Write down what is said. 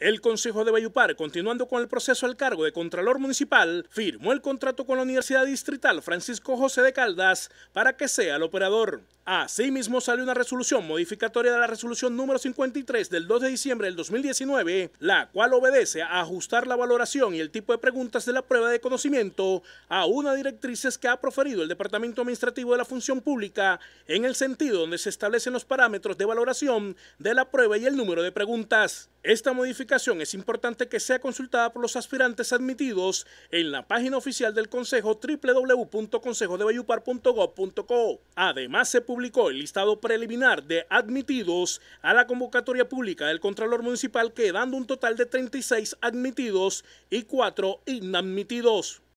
El Consejo de Bayupar, continuando con el proceso al cargo de Contralor Municipal, firmó el contrato con la Universidad Distrital Francisco José de Caldas para que sea el operador. Asimismo, sale una resolución modificatoria de la resolución número 53 del 2 de diciembre del 2019, la cual obedece a ajustar la valoración y el tipo de preguntas de la prueba de conocimiento a una directrices que ha proferido el Departamento Administrativo de la Función Pública en el sentido donde se establecen los parámetros de valoración de la prueba y el número de preguntas. Esta modificación es importante que sea consultada por los aspirantes admitidos en la página oficial del Consejo www.consejodebayupar.gov.co. Además, se publicó el listado preliminar de admitidos a la convocatoria pública del Contralor Municipal, quedando un total de 36 admitidos y 4 inadmitidos.